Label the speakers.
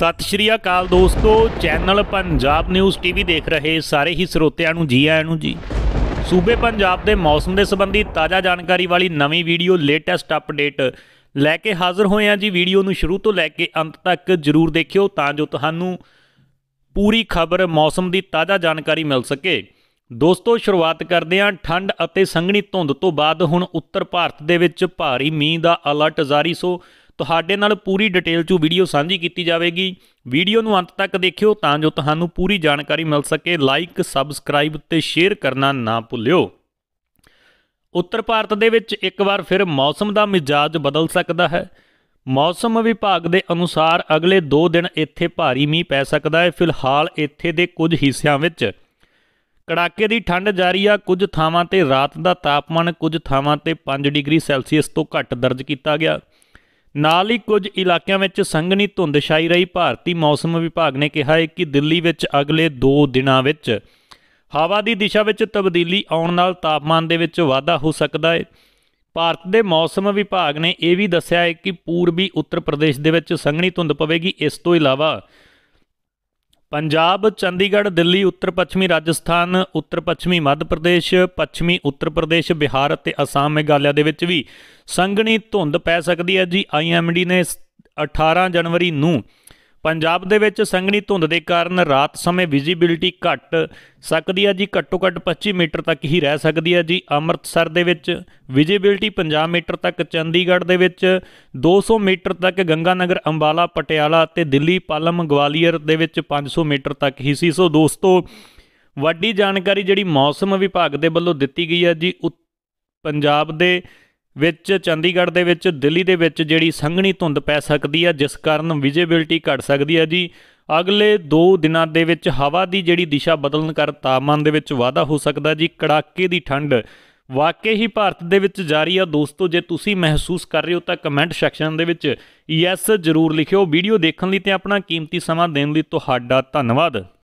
Speaker 1: ਸਤਿ ਸ਼੍ਰੀ ਅਕਾਲ ਦੋਸਤੋ channel Punjab news TV ਦੇਖ ਰਹੇ ਸਾਰੇ ਹੀ ਸਰੋਤਿਆਂ ਨੂੰ ਜੀ ਆਇਆਂ ਨੂੰ ਜੀ ਸੂਬੇ ਪੰਜਾਬ ਦੇ ਮੌਸਮ ਦੇ ਸੰਬੰਧੀ ਤਾਜ਼ਾ ਜਾਣਕਾਰੀ ਵਾਲੀ ਨਵੀਂ ਵੀਡੀਓ ਲੇਟੈਸਟ ਅਪਡੇਟ ਲੈ ਕੇ ਹਾਜ਼ਰ ਹੋਏ ਹਾਂ ਜੀ ਵੀਡੀਓ ਨੂੰ ਸ਼ੁਰੂ ਤੋਂ ਲੈ ਕੇ ਅੰਤ ਤੱਕ ਜਰੂਰ ਦੇਖਿਓ ਤਾਂ ਜੋ ਤੁਹਾਨੂੰ ਪੂਰੀ ਖਬਰ ਮੌਸਮ ਦੀ ਤਾਜ਼ਾ ਜਾਣਕਾਰੀ ਮਿਲ ਸਕੇ ਦੋਸਤੋ ਸ਼ੁਰੂਆਤ ਕਰਦੇ ਹਾਂ ਠੰਡ ਅਤੇ ਸੰਘਣੀ ਧੁੰਦ ਤੋਂ ਬਾਅਦ ਹੁਣ ਉੱਤਰ ਭਾਰਤ ਦੇ ਵਿੱਚ ਭਾਰੀ ਮੀਂਹ ਦਾ ਅਲਰਟ ਜਾਰੀ ਸੋ ਤੁਹਾਡੇ ਨਾਲ ਪੂਰੀ ਡਿਟੇਲ 'ਚ ਵੀਡੀਓ ਸਾਂਝੀ ਕੀਤੀ ਜਾਵੇਗੀ ਵੀਡੀਓ ਨੂੰ ਅੰਤ ਤੱਕ ਦੇਖਿਓ ਤਾਂ ਜੋ ਤੁਹਾਨੂੰ ਪੂਰੀ ਜਾਣਕਾਰੀ ਮਿਲ ਸਕੇ ਲਾਈਕ ਸਬਸਕ੍ਰਾਈਬ ਤੇ ਸ਼ੇਅਰ ਕਰਨਾ ਨਾ ਭੁੱਲਿਓ ਉੱਤਰ ਭਾਰਤ ਦੇ ਵਿੱਚ ਇੱਕ ਵਾਰ ਫਿਰ ਮੌਸਮ ਦਾ ਮਿਜਾਜ ਬਦਲ ਸਕਦਾ ਹੈ ਮੌਸਮ ਵਿਭਾਗ ਦੇ ਅਨੁਸਾਰ ਅਗਲੇ 2 ਦਿਨ ਇੱਥੇ ਭਾਰੀ ਮੀਂਹ ਪੈ ਸਕਦਾ ਹੈ ਫਿਲਹਾਲ ਇੱਥੇ ਦੇ ਕੁਝ ਹਿੱਸਿਆਂ ਵਿੱਚ ਕੜਾਕੇ ਦੀ ਠੰਡ ਜਾਰੀ ਆ ਕੁਝ ਥਾਵਾਂ ਤੇ ਰਾਤ ਦਾ ਤਾਪਮਾਨ ਕੁਝ ਥਾਵਾਂ ਤੇ 5 ਡਿਗਰੀ ਸੈਲਸੀਅਸ ਤੋਂ ਘੱਟ ਦਰਜ ਕੀਤਾ ਗਿਆ ਨਾਲ ਹੀ ਕੁਝ ਇਲਾਕਿਆਂ ਵਿੱਚ ਸੰਘਣੀ ਧੁੰਦ ਛਾਈ ਰਹੀ ਭਾਰਤੀ ਮੌਸਮ ਵਿਭਾਗ ਨੇ ਕਿਹਾ ਹੈ ਕਿ ਦਿੱਲੀ ਵਿੱਚ ਅਗਲੇ 2 ਦਿਨਾਂ ਵਿੱਚ ਹਵਾ ਦੀ ਦਿਸ਼ਾ ਵਿੱਚ ਤਬਦੀਲੀ ਆਉਣ ਨਾਲ ਤਾਪਮਾਨ ਦੇ ਵਿੱਚ ਵਾਧਾ ਹੋ ਸਕਦਾ ਹੈ ਭਾਰਤ ਦੇ ਮੌਸਮ ਵਿਭਾਗ ਨੇ ਇਹ ਵੀ ਦੱਸਿਆ ਹੈ ਕਿ ਪੂਰਬੀ ਉੱਤਰ ਪ੍ਰਦੇਸ਼ ਦੇ ਵਿੱਚ ਸੰਘਣੀ ਧੁੰਦ ਪਵੇਗੀ ਇਸ ਤੋਂ ਇਲਾਵਾ ਪੰਜਾਬ ਚੰਡੀਗੜ੍ਹ ਦਿੱਲੀ ਉੱਤਰ ਪੱਛਮੀ ਰਾਜਸਥਾਨ ਉੱਤਰ ਪੱਛਮੀ ਮੱਧ ਪ੍ਰਦੇਸ਼ ਪੱਛਮੀ ਉੱਤਰ ਪ੍ਰਦੇਸ਼ ਬਿਹਾਰ ਅਤੇ ਅਸਾਮ ਮੇਘਾਲਿਆ ਦੇ ਵਿੱਚ ਵੀ ਸੰਘਣੀ ਧੁੰਦ ਪੈ ਸਕਦੀ ਹੈ ਜੀ ਆਈਐਮਡੀ ਨੇ 18 ਜਨਵਰੀ ਨੂੰ ਪੰਜਾਬ ਦੇ ਵਿੱਚ ਸੰਘਣੀ ਧੁੰਦ ਦੇ ਕਾਰਨ ਰਾਤ ਸਮੇਂ ਵਿਜ਼ਿਬਿਲਟੀ ਘੱਟ ਸਕਦੀ ਹੈ ਜੀ ਘੱਟੋ ਘੱਟ 25 ਮੀਟਰ ਤੱਕ ਹੀ ਰਹਿ ਸਕਦੀ ਹੈ ਜੀ ਅੰਮ੍ਰਿਤਸਰ ਦੇ ਵਿੱਚ ਵਿਜ਼ਿਬਿਲਟੀ 50 ਮੀਟਰ ਤੱਕ ਚੰਡੀਗੜ੍ਹ ਦੇ ਵਿੱਚ 200 ਮੀਟਰ ਤੱਕ ਗੰਗਾਨਗਰ ਅੰਬਾਲਾ ਪਟਿਆਲਾ ਤੇ ਦਿੱਲੀ ਪਾਲਮ ਗਵਾਲੀਅਰ ਦੇ ਵਿੱਚ 500 ਮੀਟਰ ਤੱਕ ਹੀ ਸੀ ਸੋ ਦੋਸਤੋ ਵੱਡੀ ਜਾਣਕਾਰੀ ਜਿਹੜੀ ਮੌਸਮ ਵਿਭਾਗ ਦੇ ਵੱਲੋਂ ਦਿੱਤੀ ਗਈ ਹੈ ਜੀ ਪੰਜਾਬ ਦੇ ਵਿੱਚ ਚੰਡੀਗੜ੍ਹ ਦੇ ਵਿੱਚ ਦਿੱਲੀ ਦੇ ਵਿੱਚ ਜਿਹੜੀ ਸੰਘਣੀ ਧੁੰਦ ਪੈ ਸਕਦੀ ਆ ਜਿਸ ਕਾਰਨ ਵਿਜੀਬਿਲਟੀ ਘਟ ਸਕਦੀ ਆ ਜੀ ਅਗਲੇ 2 ਦਿਨਾਂ ਦੇ ਵਿੱਚ ਹਵਾ ਦੀ ਜਿਹੜੀ ਦਿਸ਼ਾ ਬਦਲਣ ਕਰ ਤਾਪਮਾਨ ਦੇ ਵਿੱਚ ਵਾਧਾ ਹੋ ਸਕਦਾ ਜੀ ਕੜਾਕੇ ਦੀ ਠੰਡ ਵਾਕਈ ਹੀ ਭਾਰਤ ਦੇ ਵਿੱਚ ਜਾਰੀ ਆ ਦੋਸਤੋ ਜੇ ਤੁਸੀਂ ਮਹਿਸੂਸ ਕਰ ਰਹੇ ਹੋ ਤਾਂ ਕਮੈਂਟ ਸੈਕਸ਼ਨ ਦੇ ਵਿੱਚ ਯੈਸ ਜ਼ਰੂਰ ਲਿਖਿਓ ਵੀਡੀਓ ਦੇਖਣ ਲਈ ਤੇ ਆਪਣਾ ਕੀਮਤੀ ਸਮਾਂ ਦੇਣ ਲਈ ਤੁਹਾਡਾ ਧੰਨਵਾਦ